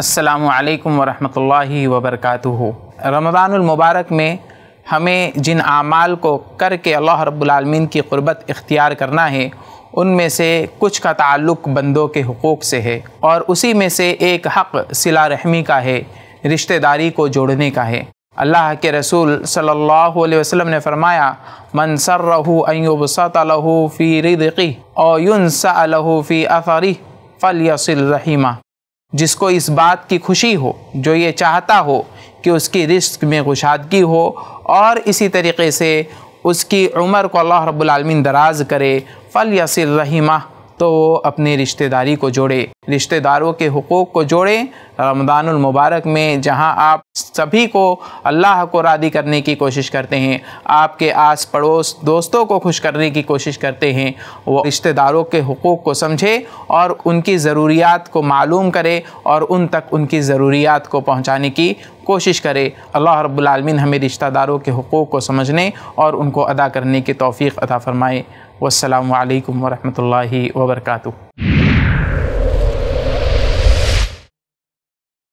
असलकम वरहि वबरकू रमज़ानमबारक में हमें जिन आमाल को करके अल्लाह रब्लमीन की क़ुरबत इख्तियार करना है उनमें से कुछ का ताल्लुक़ बंदों के हकूक़ से है और उसी में से एक हक़ सिला रहमी का है रिश्तेदारी को जोड़ने का है अल्लाह के रसूल सल्लल्लाहु अलैहि वसल्लम ने फरमाया मन सर्रहु अयुबसतलहु फ़ी रिदकी और युन सलहु फ़ी अफ़री फ़ल रहीमा जिसको इस बात की खुशी हो जो ये चाहता हो कि उसकी रिश्क में कुशादगी हो और इसी तरीके से उसकी उम्र को अल्लाह रब्बुलमीन दराज करे फ़ल यसिर रहीमा तो वो अपने रिश्तेदारी को जोड़े रिश्तेदारों के हकूक़ को जोड़े रमदानमबारक में जहां आप सभी को अल्लाह को रादी करने की कोशिश करते हैं आपके आस पड़ोस दोस्तों को खुश करने की कोशिश करते हैं वो रिश्तेदारों के हकूक़ को समझे और उनकी ज़रूरियात को मालूम करे और उन तक उनकी ज़रूरियात को पहुँचाने की कोशिश करे अल्लाह रब्बुलमीन हमें रिश्तेदारों के हकूक़ को समझने और उनको अदा करने की तोफ़ी अदा फ़रमाए वालकम वरहमल वर्का